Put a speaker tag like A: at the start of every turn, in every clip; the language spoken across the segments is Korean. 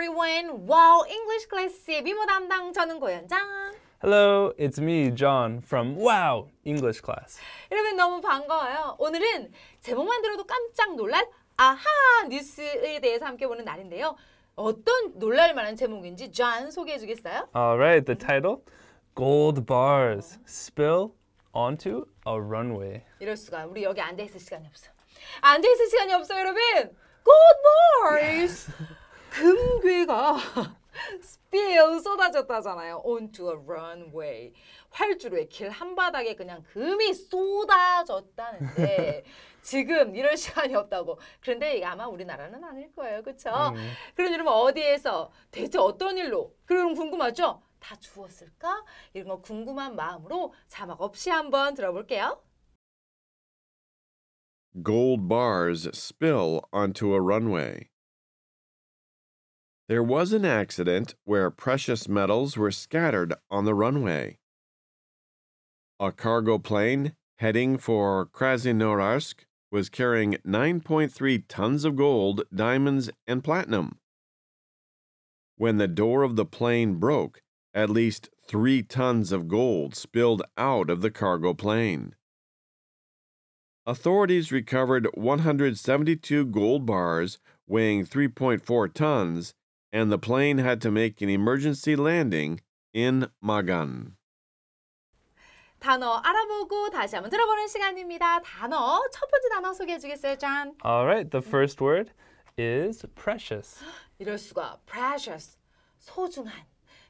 A: everyone. Wow, English c l a s s 스 미모 담당 저는 고현장.
B: Hello, it's me, John from Wow English Class.
A: 여러분 너무 반가워요. 오늘은 제목만 들어도 깜짝 놀랄 아하 뉴스에 대해서 함께 보는 날인데요. 어떤 놀랄 만한 제목인지 존 소개해 주겠어요?
B: Alright, the title. Gold bars spill onto a runway.
A: 이럴 수가. 우리 여기 앉아 있을 시간이 없어. 앉아 있을 시간이 없어, 여러분. Gold bars. 금괴가 스피 i l 쏟아졌다잖아요. onto a runway. 활주로의 길 한바닥에 그냥 금이 쏟아졌다는데 지금 이럴 시간이 없다고. 그런데 이게 아마 우리나라는 아닐 거예요. 그렇죠? 음. 그럼 여러분 뭐 어디에서 대체 어떤 일로? 그럼 궁금하죠? 다 주웠을까? 이런 거 궁금한 마음으로 자막 없이 한번 들어볼게요.
C: Gold bars spill onto a runway. There was an accident where precious metals were scattered on the runway. A cargo plane heading for Krasnoyarsk was carrying 9.3 tons of gold, diamonds, and platinum. When the door of the plane broke, at least three tons of gold spilled out of the cargo plane. Authorities recovered 172 gold bars weighing 3.4 tons and the plane had to make an emergency landing in Magan.
A: 단어 알아보고 다시 한번 들어보는 시간입니다. 단어 첫 번째 단어 소개해 주겠어요, j
B: All right, the first word is precious.
A: 이럴 수가. precious. 소중한.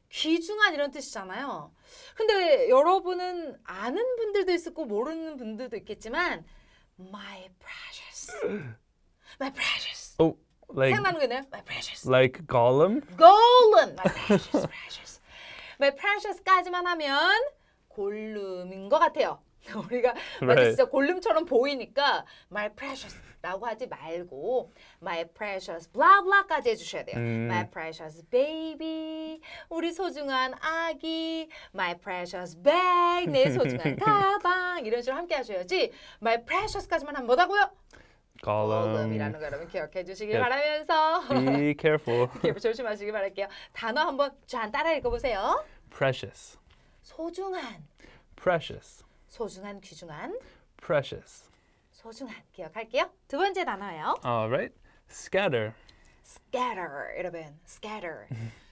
A: 귀중한 이런 뜻이잖아요. 근데 여러분은 아는 분들도 있고 모르는 분들도 있겠지만 my
B: precious. my precious. Oh. like 생각나는 게 있나요? My precious. Like Gollum?
A: Gollum. My precious, precious. My precious까지만 하면 골룸인 것 같아요. 우리가 마치 진짜 골룸처럼 보이니까 my precious라고 하지 말고 my precious blah blah까지 해주셔야 돼요. 음. my precious baby, 우리 소중한 아기, my precious bag, 내 소중한 가방 이런 식으로 함께 하셔야지 my precious까지만 하면 뭐다고요?
B: c o l u m 이라는거
A: 여러분 기억해 주시길 yes. 바라면서 be
B: careful
A: 조심하시길 바랄게요. 단어 한번 잘 따라 읽어보세요.
B: precious
A: 소중한
B: precious
A: 소중한 귀중한
B: precious
A: 소중한 기억할게요. 두 번째 단어예요.
B: Alright, scatter
A: scatter 여러분 scatter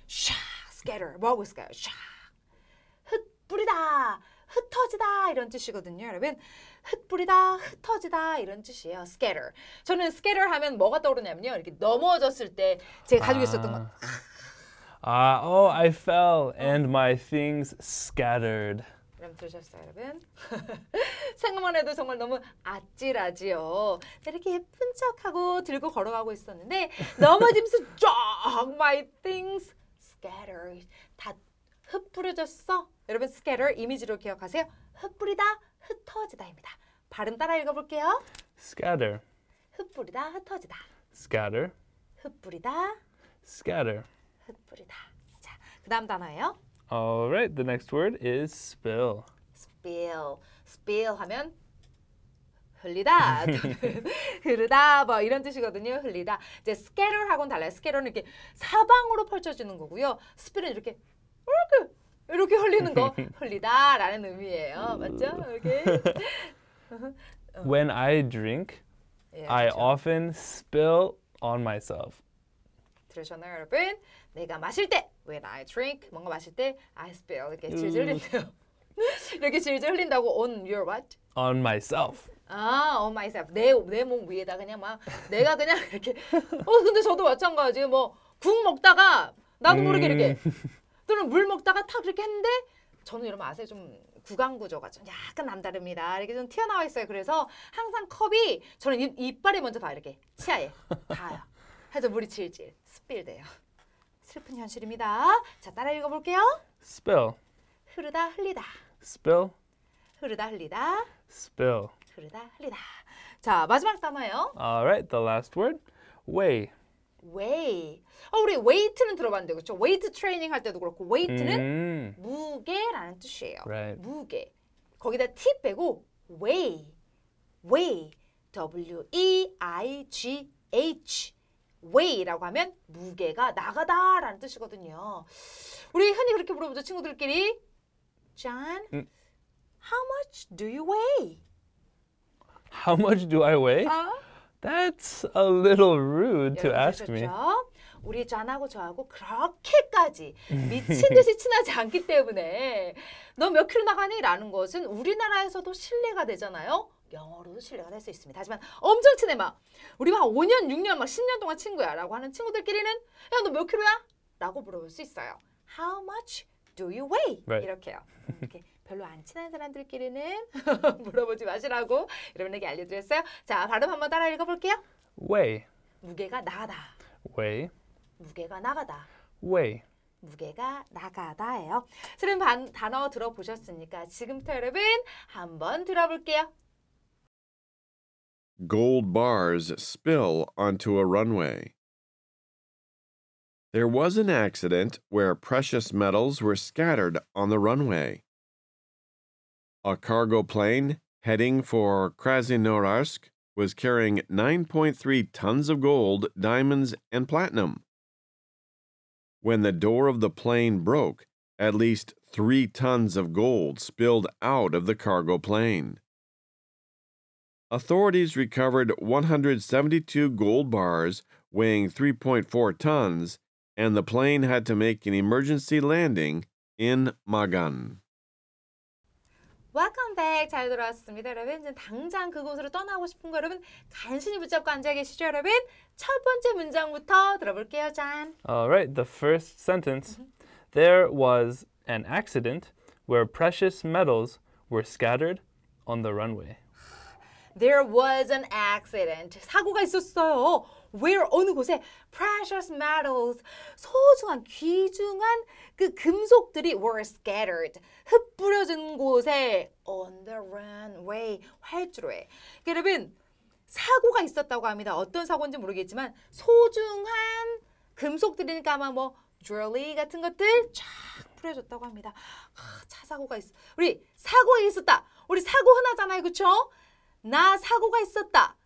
A: 샤 scatter 뭐하고 있을까요? 샤 흩뿌리다 흩어지다 이런 뜻이거든요. 여러분 흩뿌리다, 흩어지다 이런 뜻이에요. scatter. 저는 scatter 하면 뭐가 떠오르냐면요. 이렇게 넘어졌을 때 제가 가지고 있었던 것.
B: 아, 아 oh, I fell and my things scattered.
A: 여러 들으셨어요, 여러분? 생각만 해도 정말 너무 아찔하지요. 이렇게 예쁜 척하고 들고 걸어가고 있었는데 넘어지면서 쫙 my things scattered. 다 흩뿌려졌어. 여러분 scatter 이미지로 기억하세요. 흩뿌리다, 흩어지다입니다. 발음 따라 읽어볼게요.
B: scatter,
A: 흩뿌리다, 흩어지다. scatter, 흩뿌리다, scatter. 흩뿌리다. 자, 그 다음 단어예요.
B: a l right, the next word is spill.
A: spill. spill 하면 흘리다, 흐르다, 뭐 이런 뜻이거든요. 흘리다. 이제 스케롤하고는 달라요. 스케롤은 이렇게 사방으로 펼쳐지는 거고요. 스피는 이렇게 이렇게 이렇게 흘리는 거 흘리다라는 의미예요. 맞죠? 오케이.
B: When I drink, 예, 그렇죠. often spill on myself.
A: 들으셨나요, 여러분? 내가 마실 때 when I drink 뭔가 마실 때 I spill 이렇게 음. 질질 흘린대요. 이렇게 질질 흘린다고 on your what?
B: On myself.
A: 아, on myself. 내 내 몸 위에다 그냥 막 내가 그냥 이렇게. 어, 근데 저도 마찬가지. 뭐국 먹다가 나도 모르게 음. 이렇게. 또는 물 먹다가 탁 이렇게 했는데 저는 이러면 아세 좀 구강 구조가 좀 약간 남다릅니다. 이렇게 좀 튀어나와 있어요. 그래서 항상 컵이 저는 이빨이 먼저 다 이렇게 치아에 닿아요. 해서 물이 질질 스필돼요. 슬픈 현실입니다. 자 따라 읽어볼게요. Spill. 흐르다 흘리다. Spill. 흐르다 흘리다. Spill. 흐르다 흘리다. 자 마지막 단어예요.
B: Alright, the last word. Way.
A: way. 어, 우리 weight는 들어봤는데 그렇죠? weight 트레이닝 할 때도 그렇고 weight는 음. 무게라는 뜻이에요. Right. 무게. 거기다 t 빼고 weigh, weigh, w e i g h, weigh라고 하면 무게가 나가다라는 뜻이거든요. 우리 흔히 그렇게 물어보죠 친구들끼리. John, 음. how much do you weigh?
B: How much do I weigh? 어? That's a little rude to ask me.
A: 그렇죠? 우리 짠하고 저하고 그렇게까지 미친 듯이 친하지 않기 때문에 너몇 킬로 나가니? 라는 것은 우리나라에서도 신뢰가 되잖아요. 영어로도 신뢰가 될 수 있습니다. 하지만 엄청 친해 막 우리 막 5년, 6년, 막 10년 동안 친구야 라고 하는 친구들끼리는 야 너 몇 킬로야? 라고 물어볼 수 있어요. How much do you weigh? Right. 이렇게요. 이렇게 별로 안 친한 사람들끼리는 물어보지 마시라고 여러분에게 알려드렸어요. 자, 발음 한번 따라 읽어볼게요. way 무게가 나가다. way 무게가 나가다. way 무게가 나가다예요. 쓰는 반, 단어 들어보셨으니까 지금부터 여러분 한번 들어볼게요.
C: Gold bars spill onto a runway. There was an accident where precious metals were scattered on the runway. A cargo plane heading for Krasnoyarsk was carrying 9.3 tons of gold, diamonds, and platinum. When the door of the plane broke, at least three tons of gold spilled out of the cargo plane. Authorities recovered 172 gold bars weighing 3.4 tons, and the plane had to make an emergency landing in Magan.
A: Welcome back. 잘 들어왔습니다. 여러분, 지금 당장 그곳으로 떠나고 싶은 거 여러분 간신히 붙잡고 앉아 계시죠, 여러분? 첫 번째 문장부터 들어볼게요, 짠.
B: Alright, the first sentence. There was an accident where precious metals were scattered on the runway.
A: There was an accident. 사고가 있었어요. where 어느 곳에 precious metals 소중한 귀중한 그 금속들이 were scattered 흩뿌려진 곳에 on the runway 활주로에 여러분 사고가 있었다고 합니다. 어떤 사고인지 모르겠지만 소중한 금속들이니까 아마 뭐 jewelry 같은 것들 쫙 풀어줬다고 합니다. 아, 차 사고가 있어. 우리 사고에 있었다. 우리 사고 흔하잖아요. 그렇죠나 사고가 있었다.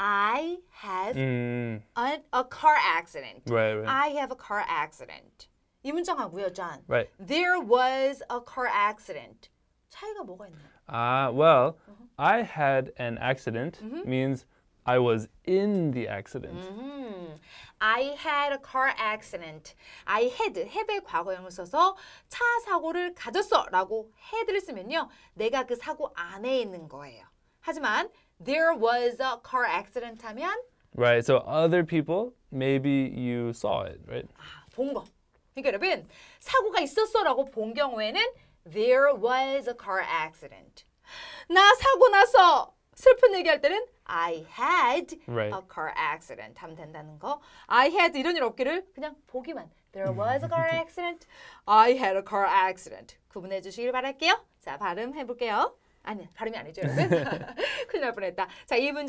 A: I have
B: 음.
A: Mm. a, a car accident.
B: Right, right. I
A: have a car accident. 이 문장 하고요, John. Right. There was a car accident. 차이가 뭐가 있나?
B: Ah, well, uh-huh. I had an accident mm-hmm. means I was in the accident.
A: Mm-hmm. I had a car accident. I had, had의 과거형을 써서 차 사고를 가졌어 라고 had를 쓰면요. 내가 그 사고 안에 있는 거예요. 하지만 there was a car accident 하면
B: Right. So other people maybe you saw it, right?
A: 아, 본 거. 그러니까 여러분 사고가 있었어라고 본 경우에는 there was a car accident. 나 사고 나서 슬픈 얘기할 때는 I had right. a car accident 하면 된다는 거. I had 이런 일 없기를 그냥 보기만. There was a car accident. I had a car accident. 구분해 주시길 바랄게요. 자, 발음 해볼게요. 아니, 발음이 여러분? 큰일 날 뻔했다.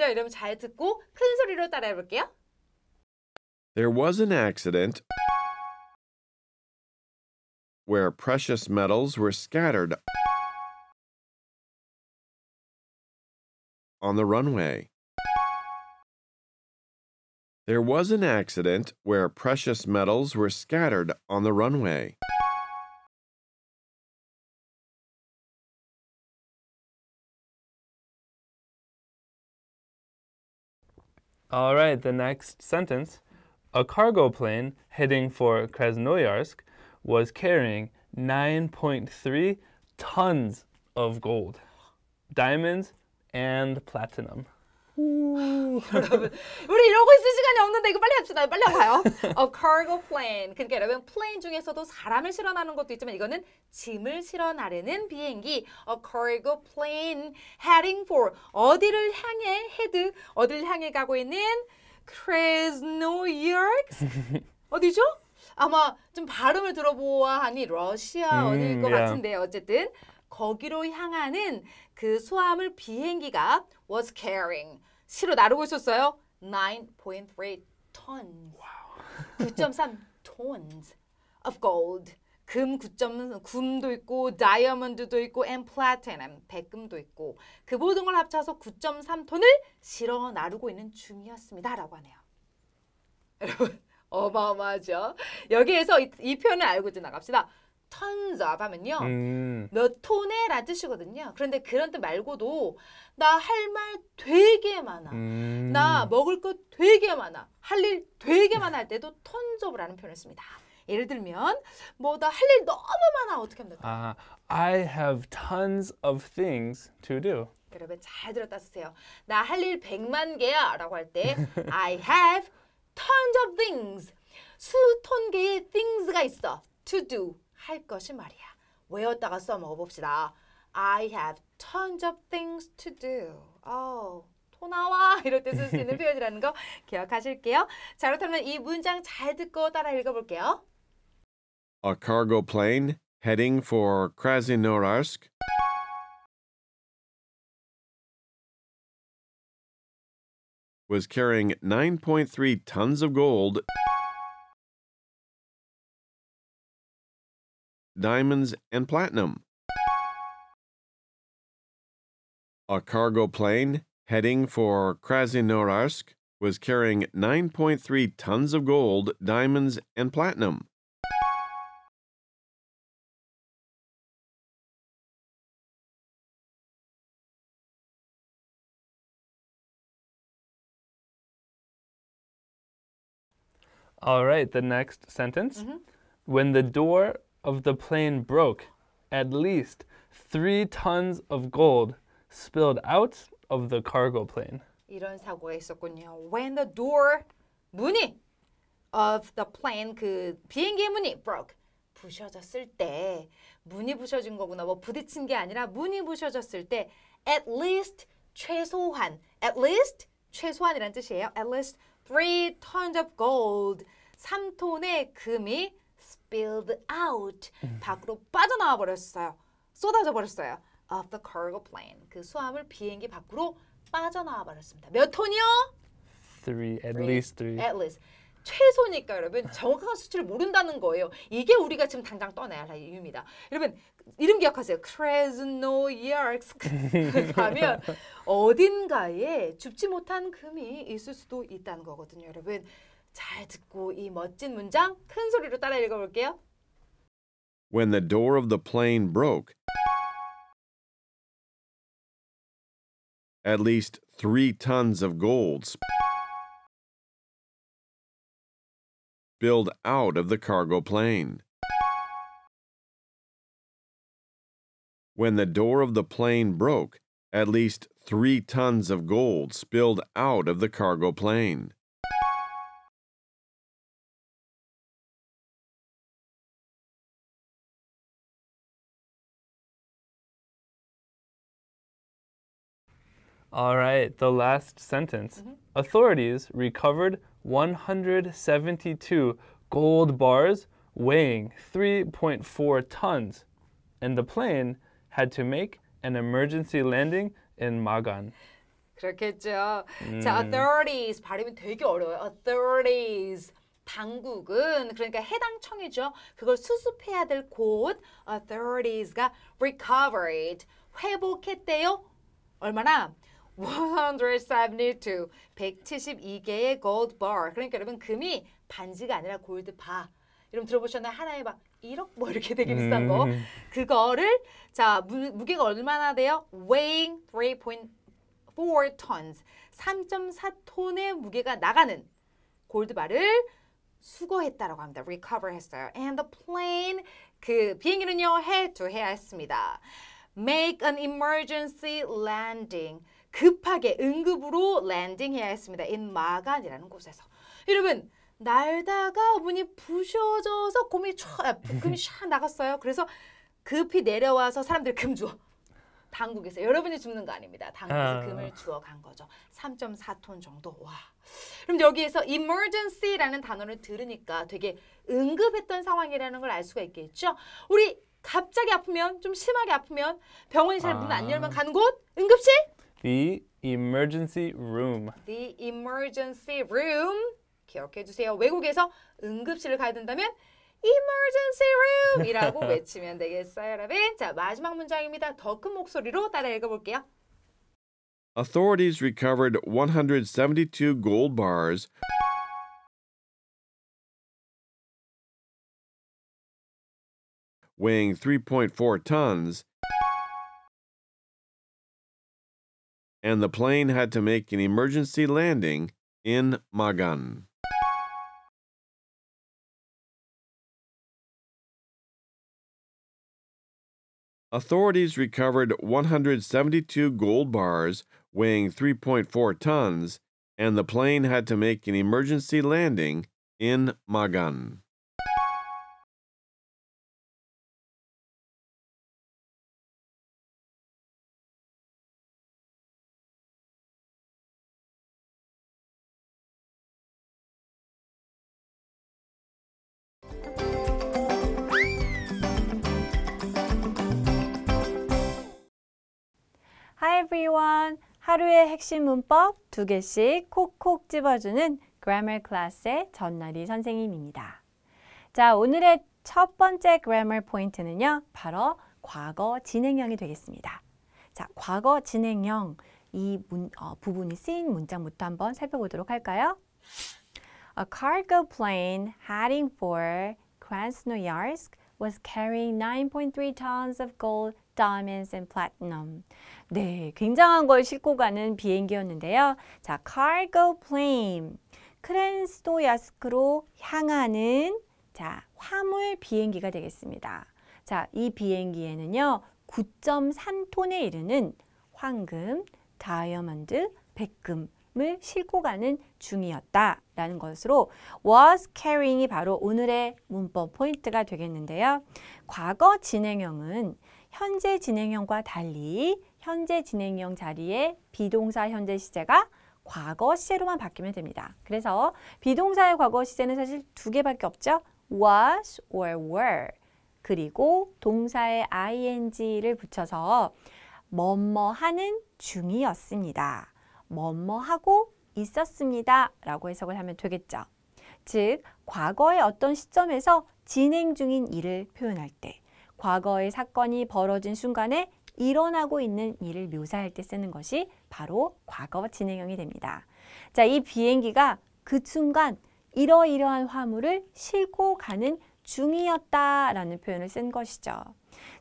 A: 여러분 잘 듣고 큰 소리로 따라해 볼게요.
C: There was an accident where precious metals were scattered
D: on the runway.
C: There was an accident where precious metals were scattered on the runway.
B: All right, the next sentence. A cargo plane heading for Krasnoyarsk was carrying 9.3 tons of gold, diamonds, and platinum.
A: 여러분 우리 이러고 있을 시간이 없는데 이거 빨리 합시다 빨리 가요 A 어, cargo plane 그러니까 여러분 plane 중에서도 사람을 실어나는 것도 있지만 이거는 짐을 실어나르는 비행기 A 어, cargo plane heading for 어디를 향해 헤드 어디를 향해 가고 있는 Krasnoyarsk 어디죠? 아마 좀 발음을 들어보아 하니 러시아 음, 어디일 것 같은데 어쨌든 거기로 향하는 그 수화물 비행기가 was carrying 시로 나르고 있었어요. 9.3 tons. 9.3 tons of gold. 금 9점 금도 있고 다이아몬드도 있고 앤 플래티넘 백금도 있고 그 모든 걸 합쳐서 9.3톤을 실어 나르고 있는 중이었습니다라고 하네요. 여러분 어마어마하죠. 여기에서 이, 이 표현을 알고 지나갑시다. tons of 하면요. 음. 몇 톤의 라는 뜻이거든요. 그런데 그런 뜻 말고도 나 할 말 되게 많아.
D: 음.
A: 나 먹을 것 되게 많아. 할 일 되게 많아 할 때도 tons of라는 표현을 씁니다. 예를 들면 뭐 나 할 일 너무 많아 어떻게 하면
B: 될까요? Uh, I have tons of things to do.
A: 여러분 잘 들었다 쓰세요. 나 할 일 100만 개야 라고 할 때 I have tons of things. 수 톤 개의 things가 있어. to do. 할 것이 말이야. 외웠다가 써먹어 봅시다. I have tons of things to do. Oh. 토 나와 이럴 때쓸수 있는 표현이라는 거 기억하실게요. 자 그렇다면 이 문장 잘 듣고 따라 읽어볼게요.
C: A cargo plane heading for Krasnoyarsk. was carrying 9.3 tons of gold diamonds, and platinum. A cargo plane heading for Krasnoyarsk was carrying 9.3 tons of gold, diamonds, and platinum.
B: All right, the next sentence. Mm -hmm. When the door of the plane broke, at least three tons of gold spilled out of the cargo plane.
A: 이런 사고가 있었군요. When the door 문이 of the plane 그 비행기 문이 broke 부셔졌을 때 문이 부셔진 거구나 뭐 부딪힌 게 아니라 문이 부셔졌을 때 at least 최소한 at least 최소한이란 뜻이에요. at least three tons of gold 3톤의 금이 spilled out 음. 밖으로 빠져나와 버렸어요. 쏟아져 버렸어요. of the cargo plane. 그 수화물 비행기 밖으로 빠져나와 버렸습니다. 몇 톤이요?
B: Three, at three. least three. At
A: least. 최소니까 여러분 정확한 수치를 모른다는 거예요. 이게 우리가 지금 당장 떠나야 할 이유입니다. 여러분 이름 기억하세요. 크레즈노이아크스 가면 어딘가에 줍지 못한 금이 있을 수도 있다는 거거든요. 여러분 잘 듣고 이 멋진 문장 큰 소리로 따라
C: When the door of the plane broke, at least three tons of gold
D: spilled out of the
C: cargo plane. When the door of the plane broke, at least three tons of gold spilled out of the cargo plane.
B: All right, the last sentence. Mm -hmm. Authorities recovered 172 gold bars weighing 3.4 tons, and the plane had to make an emergency landing in Magan.
A: 그렇겠죠. 음. 자, authorities 발음이 되게 어려워요. authorities 당국은 그러니까 해당 청이죠. 그걸 수습해야 될곳 authorities가 recovered 회복했대요. 얼마나 172, 172개의 gold bar. 그러니까 여러분 금이 반지가 아니라 골드 바. 여러분 들어보셨나요? 하나에 막 1억 뭐 이렇게 되게 비싼 거. 음. 그거를 자 무, 무게가 얼마나 돼요? weighing 3.4 tons. 3.4톤의 무게가 나가는 골드바를 수거했다라고 합니다. recover 했어요. And the plane 그 비행기는요 해투해야 했습니다. Make an emergency landing. 급하게 응급으로 랜딩해야 했습니다. 인 마간이라는 곳에서. 여러분 날다가 문이 부셔져서 곰이 촥 금이 아, 샥 나갔어요. 그래서 급히 내려와서 사람들 금 주워. 당국에서 여러분이 줍는 거 아닙니다. 당국에서 아... 금을 주어간 거죠. 3.4톤 정도. 와. 그럼 여기에서 emergency라는 단어를 들으니까 되게 응급했던 상황이라는 걸 알 수가 있겠죠. 우리 갑자기 아프면 좀 심하게 아프면 병원이 잘 문안 아... 열면 가는 곳 응급실
B: The emergency room.
A: The emergency room. 기억해 주세요. 외국에서 응급실을 가야 된다면 emergency room이라고 외치면 되겠어요, 여러분. 자, 마지막 문장입니다. 더 큰 목소리로 따라 읽어 볼게요.
C: Authorities recovered 172 gold bars.
D: weighing 3.4 tons and the plane had to make an emergency landing in Magan.
C: Authorities recovered 172 gold bars weighing 3.4 tons, and the plane had to make an emergency landing in Magan.
E: everyone. 하루의 핵심 문법 두 개씩 콕콕 집어주는 Grammar c l a s s 의 전나리 선생님입니다. 자, 오늘의 첫 번째 Grammar 포인트는요. 바로 과거 진행형이 되겠습니다. 자, 과거 진행형 이 문, 어, 부분이 쓰인 문장부터 한번 살펴보도록 할까요? A cargo plane heading for Krasnoyarsk was carrying 9.3 tons of gold diamonds and platinum. 네, 굉장한 걸 싣고 가는 비행기였는데요. 자, cargo plane. 크랜스도야스크로 향하는 자, 화물 비행기가 되겠습니다. 자, 이 비행기에는요. 9.3톤에 이르는 황금, 다이아몬드, 백금을 싣고 가는 중이었다라는 것으로 was carrying이 바로 오늘의 문법 포인트가 되겠는데요. 과거 진행형은 현재 진행형과 달리 현재 진행형 자리에 비동사 현재 시제가 과거 시제로만 바뀌면 됩니다. 그래서 비동사의 과거 시제는 사실 두 개밖에 없죠. was or were 그리고 동사의 ing를 붙여서 뭐뭐 하는 중이었습니다. 뭐뭐 하고 있었습니다. 라고 해석을 하면 되겠죠. 즉 과거의 어떤 시점에서 진행 중인 일을 표현할 때 과거의 사건이 벌어진 순간에 일어나고 있는 일을 묘사할 때 쓰는 것이 바로 과거 진행형이 됩니다. 자, 이 비행기가 그 순간 이러이러한 화물을 싣고 가는 중이었다라는 표현을 쓴 것이죠.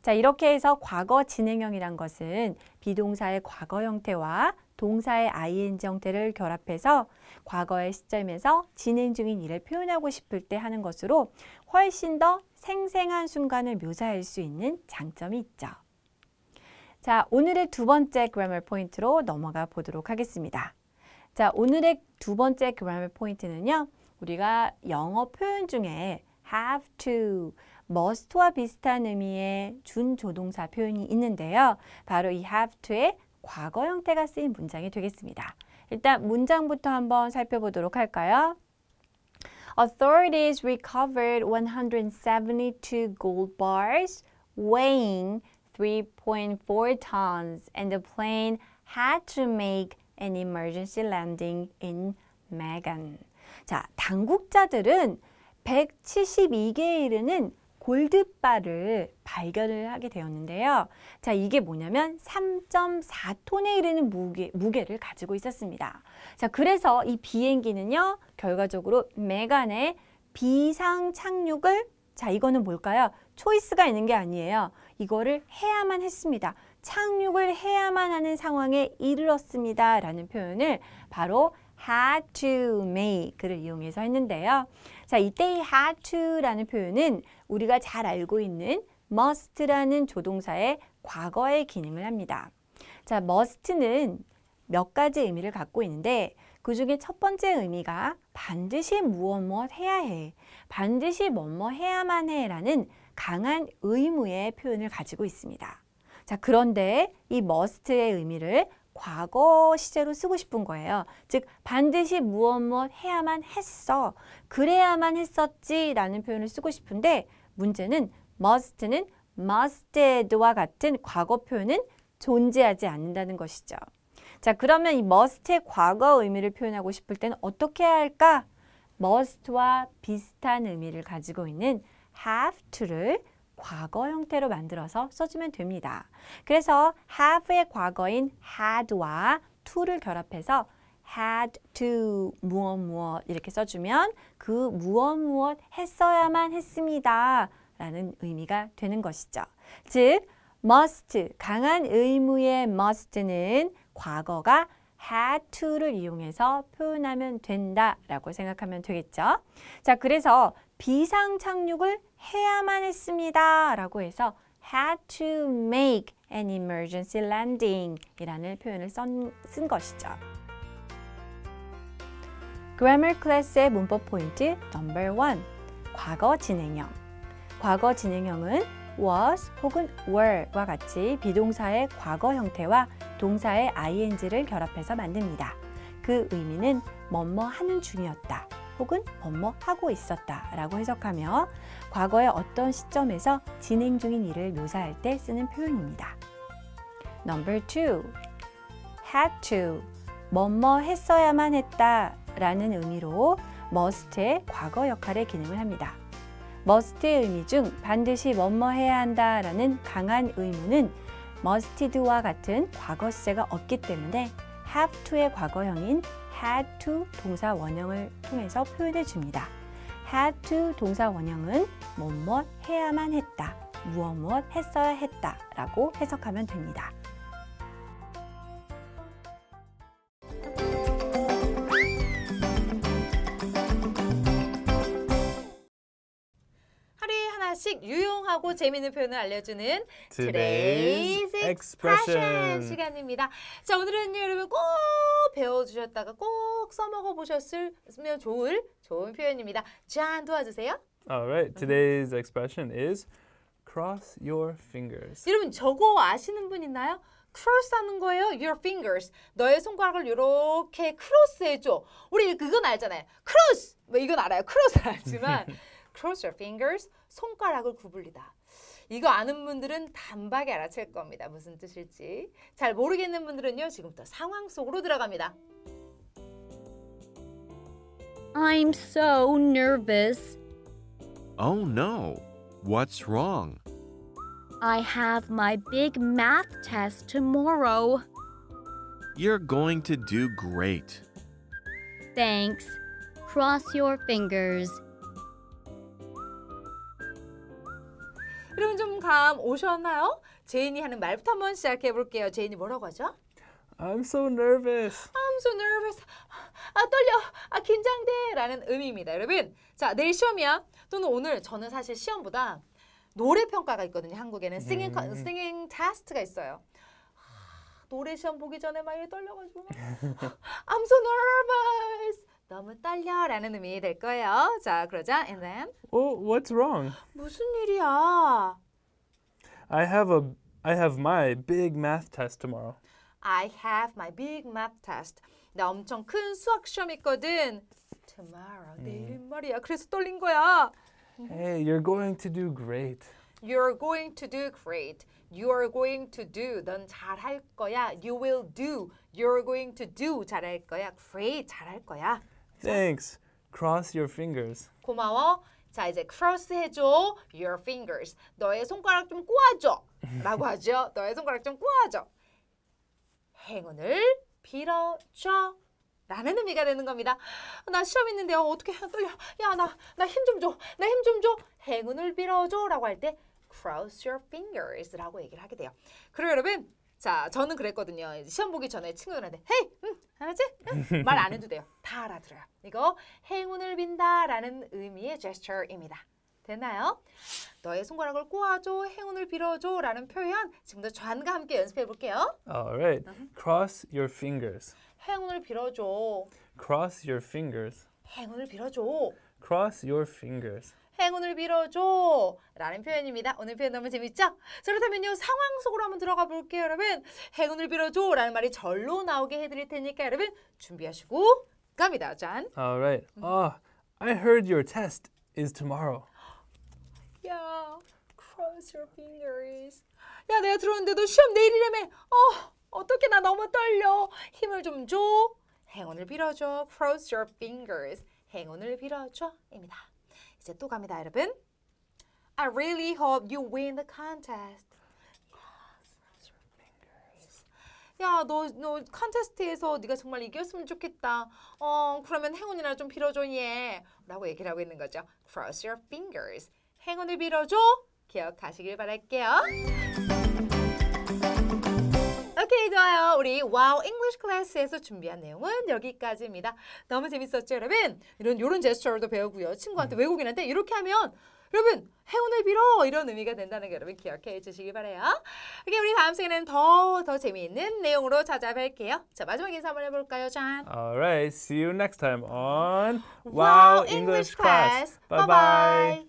E: 자, 이렇게 해서 과거 진행형이란 것은 비동사의 과거 형태와 동사의 ing 형태를 결합해서 과거의 시점에서 진행 중인 일을 표현하고 싶을 때 하는 것으로 훨씬 더 생생한 순간을 묘사할 수 있는 장점이 있죠. 자, 오늘의 두 번째 grammar 포인트로 넘어가 보도록 하겠습니다. 자, 오늘의 두 번째 grammar 포인트는요. 우리가 영어 표현 중에 have to, must와 비슷한 의미의 준조동사 표현이 있는데요. 바로 이 have to의 과거 형태가 쓰인 문장이 되겠습니다. 일단 문장부터 한번 살펴보도록 할까요? Authorities recovered 172 gold bars weighing 3.4 tons, and the plane had to make an emergency landing in Megan. 자, 당국자들은 172개에 이르는 골드바를 발견을 하게 되었는데요. 자, 이게 뭐냐면 3.4톤에 이르는 무게, 무게를 가지고 있었습니다. 자, 그래서 이 비행기는요, 결과적으로 메간의 비상 착륙을 자, 이거는 뭘까요? 초이스가 있는 게 아니에요. 이거를 해야만 했습니다. 착륙을 해야만 하는 상황에 이르렀습니다. 라는 표현을 바로 had to make를 이용해서 했는데요. 자, 이때 이 had to라는 표현은 우리가 잘 알고 있는 must라는 조동사의 과거의 기능을 합니다. 자, must는 몇 가지 의미를 갖고 있는데 그 중에 첫 번째 의미가 반드시 무엇 무엇 해야 해, 반드시 뭐뭐 뭐 해야만 해라는 강한 의무의 표현을 가지고 있습니다. 자, 그런데 이 must의 의미를 과거 시제로 쓰고 싶은 거예요. 즉 반드시 무엇 무엇 해야만 했어. 그래야만 했었지 라는 표현을 쓰고 싶은데 문제는 must는 musted와 같은 과거 표현은 존재하지 않는다는 것이죠. 자, 그러면 이 must의 과거 의미를 표현하고 싶을 때는 어떻게 해야 할까? must와 비슷한 의미를 가지고 있는 have to를 과거 형태로 만들어서 써주면 됩니다. 그래서 have의 과거인 had와 to를 결합해서 had to 무엇 무엇 이렇게 써주면 그 무엇 무엇 했어야만 했습니다 라는 의미가 되는 것이죠. 즉 must 강한 의무의 must는 과거가 had to를 이용해서 표현하면 된다라고 생각하면 되겠죠. 자, 그래서 비상 착륙을 해야만 했습니다라고 해서 had to make an emergency landing 이라는 표현을 쓴, 쓴 것이죠. Grammar 클래스의 문법 포인트 넘버 1 과거 진행형 과거 진행형은 was 혹은 were와 같이 비동사의 과거 형태와 동사의 ing를 결합해서 만듭니다. 그 의미는 뭐뭐 하는 중이었다 혹은 뭐뭐 하고 있었다 라고 해석하며 과거의 어떤 시점에서 진행 중인 일을 묘사할 때 쓰는 표현입니다. 넘버 2 had to 뭐뭐 했어야만 했다 라는 의미로 must의 과거 역할의 기능을 합니다. must의 의미 중 반드시 뭐뭐 해야 한다 라는 강한 의무는 m u s t 와 같은 과거시제가 없기 때문에 have to의 과거형인 had to 동사 원형을 통해서 표현해 줍니다. had to 동사 원형은 뭐뭐 해야만 했다, 무엇 무엇 했어야 했다 라고 해석하면 됩니다.
A: 하나씩 유용하고 재미있는 표현을 알려주는
B: Today's Expression
A: 시간입니다. 자오늘은 여러분 꼭 배워주셨다가 꼭 써먹어 보셨으면 좋을 좋은 표현입니다. 잔 도와주세요.
B: Alright, today's expression is cross your fingers.
A: 여러분 저거 아시는 분 있나요? 크로스 하는 거예요. Your fingers. 너의 손가락을 이렇게 크로스 해줘. 우리 그건 알잖아요. 크로스! 뭐 이건 알아요. 크로스 알지만 cross your fingers, 손가락을 구불리다. 이거 아는 분들은 단박에 알아챌 겁니다. 무슨 뜻일지. 잘 모르겠는 분들은요, 지금부터 상황 속으로 들어갑니다.
C: I'm so nervous. Oh no, what's wrong?
A: I have my big math test
E: tomorrow.
C: You're going to do great.
E: Thanks. Cross your fingers.
A: 그럼 좀감 오셨나요? 제인이 하는 말부터 한번 시작해 볼게요. 제인이 뭐라고 하죠?
B: I'm so nervous. I'm so
A: nervous. 아 떨려. 아 긴장돼라는 의미입니다, 여러분. 자 내일 시험이야. 또는 오늘 저는 사실 시험보다 노래 평가가 있거든요. 한국에는 singing 음. singing test가 있어요. 노래 시험 보기 전에 막 떨려가지고 I'm so nervous. 너무 떨려라는 의미 될 거예요. 자, 그러자 and then
B: Oh, what's wrong?
A: 무슨 일이야?
B: I have a I have my big math test tomorrow.
A: I have my big math test. 나 엄청 큰 수학 시험 있거든. Tomorrow 내일 말이야. 그래서 떨린 거야.
B: Hey, you're going to do great.
A: You're going to do great. You're going to do. 넌 잘할 거야. You will do. You're going to do. 잘할 거야. Great. 잘할 거야.
B: Thanks. Cross your fingers.
A: 고마워. 자 이제 cross 해줘 your fingers. 너의 손가락 좀 꼬아줘. 라고 하죠. 너의 손가락 좀 꼬아줘. 행운을 빌어줘. 라는 의미가 되는 겁니다. 나 시험 있는데 어, 어떻게 떨려. 야나힘 좀 줘. 나 힘 좀 줘. 행운을 빌어줘 라고 할 때 cross your fingers 라고 얘기를 하게 돼요. 그리고 여러분 자, 저는 그랬거든요. 시험 보기 전에 친구들한테 헤이, 응, 알았지? 응? 말안 해도 돼요. 다 알아들어요. 이거 행운을 빈다라는 의미의 제스처입니다. 되나요? 너의 손가락을 꼬아줘, 행운을 빌어줘라는 표현 지금도 저한과 함께 연습해 볼게요.
B: Alright, 음. cross your fingers.
A: 행운을 빌어줘.
B: Cross your fingers.
A: 행운을 빌어줘.
B: Cross your fingers.
A: 행운을 빌어줘 라는 표현입니다. 오늘 표현 너무 재밌죠? 그렇다면요. 상황 속으로 한번 들어가 볼게요, 여러분. 행운을 빌어줘 라는 말이 절로 나오게 해드릴 테니까 여러분 준비하시고 갑니다, 짠.
B: Alright. Uh, 음. 아, I heard your test is tomorrow.
A: Yeah, cross your fingers. 야, 내가 들었는데 너 시험 내일이라며. 어, 어떻게 나 너무 떨려. 힘을 좀 줘. 행운을 빌어줘. Cross your fingers. 행운을 빌어줘. 입니다. 이제 또 갑니다, 여러분. I really hope you win the contest. 야, 너, 너 컨테스트에서 네가 정말 이겼으면 좋겠다. 어, 그러면 행운이나 좀 빌어줘, 예. 라고 얘기를 하고 있는 거죠. Cross your fingers. 행운을 빌어줘. 기억하시길 바랄게요. 오케이, 좋아요. 우리 와우 잉글리시 클래스에서 준비한 내용은 여기까지입니다. 너무 재밌었죠, 여러분? 이런 요런 제스처도 배우고요. 친구한테 음. 외국인한테 이렇게 하면 여러분 행운을 빌어 이런 의미가 된다는 거 여러분 기억해 주시기 바래요. 오케이 우리 다음 시간에는 더 더 재미있는 내용으로 찾아뵐게요. 자 마지막 인사 한번 해볼까요, 잔?
B: Alright, see you next time on Wow English Class. Bye bye.